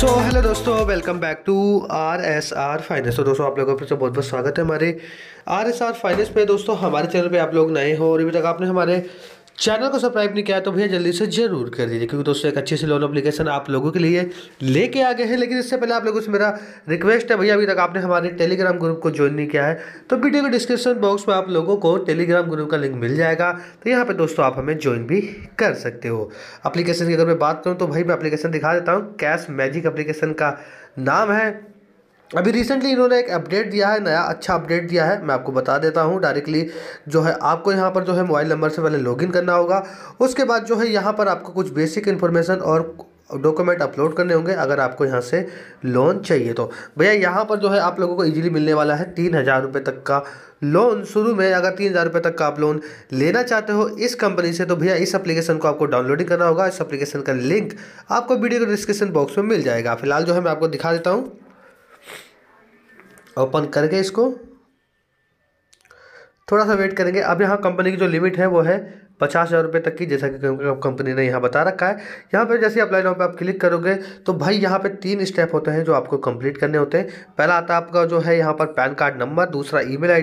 सो hello दोस्तों welcome back to R S R finance तो दोस्तों आप लोगों का फिर से बहुत बहुत स्वागत है हमारे आर एस आर फाइनेंस पे दोस्तों हमारे चैनल पे आप लोग नए हो और अभी तक आपने हमारे चैनल को सब्सक्राइब नहीं किया तो भैया जल्दी से जरूर कर दीजिए क्योंकि दोस्तों एक अच्छे से लोन अप्लीकेशन आप लोगों के लिए लेके आ गए हैं लेकिन इससे पहले आप लोगों से मेरा रिक्वेस्ट है भैया अभी तक आपने हमारे टेलीग्राम ग्रुप को ज्वाइन नहीं किया है तो वीडियो के डिस्क्रिप्शन बॉक्स में आप लोगों को टेलीग्राम ग्रुप का लिंक मिल जाएगा तो यहाँ पर दोस्तों आप हमें ज्वाइन भी कर सकते हो अप्लीकेशन की अगर मैं बात करूँ तो भाई मैं अप्लीकेशन दिखा देता हूँ कैश मैजिक अप्लीकेशन का नाम है अभी रिसेंटली इन्होंने एक अपडेट दिया है नया अच्छा अपडेट दिया है मैं आपको बता देता हूँ डायरेक्टली जो है आपको यहाँ पर जो है मोबाइल नंबर से पहले लॉगिन करना होगा उसके बाद जो है यहाँ पर आपको कुछ बेसिक इन्फॉर्मेशन और डॉक्यूमेंट अपलोड करने होंगे अगर आपको यहाँ से लोन चाहिए तो भैया यहाँ पर जो है आप लोगों को ईजिली मिलने वाला है तीन हज़ार रुपये तक का लोन शुरू में अगर तीन हज़ार रुपये तक का आप लोन लेना चाहते हो इस कंपनी से तो भैया इस एप्लीकेशन को आपको डाउनलोडिंग करना होगा इस एप्लीकेशन का लिंक आपको वीडियो के डिस्क्रिप्शन बॉक्स में मिल जाएगा फिलहाल जो है मैं आपको दिखा देता हूँ ओपन करके इसको थोड़ा सा वेट करेंगे अब यहाँ कंपनी की जो लिमिट है वो है पचास हज़ार रुपये तक की जैसा कि कंपनी ने यहाँ बता रखा है यहाँ पर जैसे अप्लाई नाउ पर आप क्लिक करोगे तो भाई यहाँ पे तीन स्टेप होते हैं जो आपको कंप्लीट करने होते हैं पहला आता है आपका जो है यहाँ पर पैन कार्ड नंबर दूसरा ई मेल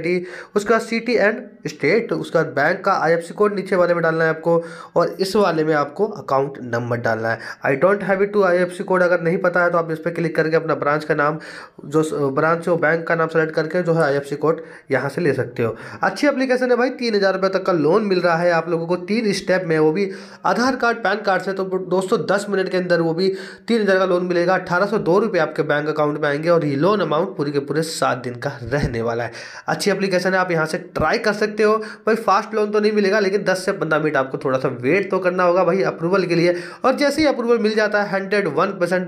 उसके बाद सिटी एंड स्टेट उसके बाद बैंक का आई कोड नीचे वाले में डालना है आपको और इस वाले में आपको अकाउंट नंबर डालना है I don't have it to I code अगर नहीं पता है तो आप इस पर क्लिक करके अपना ब्रांच का नाम जो ब्रांच हो बैंक का नाम सेलेक्ट करके जो है आई कोड यहाँ से ले सकते हो अच्छी अप्लीकेशन है भाई तीन हज़ार रुपये तक का लोन मिल रहा है आप लोगों लोगों को तीन स्टेप में वो भी आधार कार्ड पैन कार्ड से तो दोस्तों दस मिनट के अंदर वो भी तीन हज़ार का लोन मिलेगा अठारह सौ दो रुपये आपके बैंक अकाउंट में आएंगे और ये लोन अमाउंट पूरे के पूरे सात दिन का रहने वाला है अच्छी अप्लीकेशन है आप यहाँ से ट्राई कर सकते हो भाई फास्ट लोन तो नहीं मिलेगा लेकिन दस से पंद्रह मिनट आपको थोड़ा सा वेट तो करना होगा भाई अप्रूवल के लिए और जैसे ही अप्रूवल मिल जाता है हंड्रेड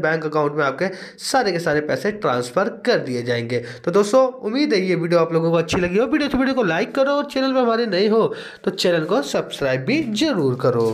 बैंक अकाउंट में आपके सारे के सारे पैसे ट्रांसफ़र कर दिए जाएंगे तो दोस्तों उम्मीद है ये वीडियो आप लोगों को अच्छी लगी हो वीडियो वीडियो को लाइक करो और चैनल पर हमारे नए हो तो चैनल को सब्सक्राइब सब्सक्राइब भी ज़रूर करो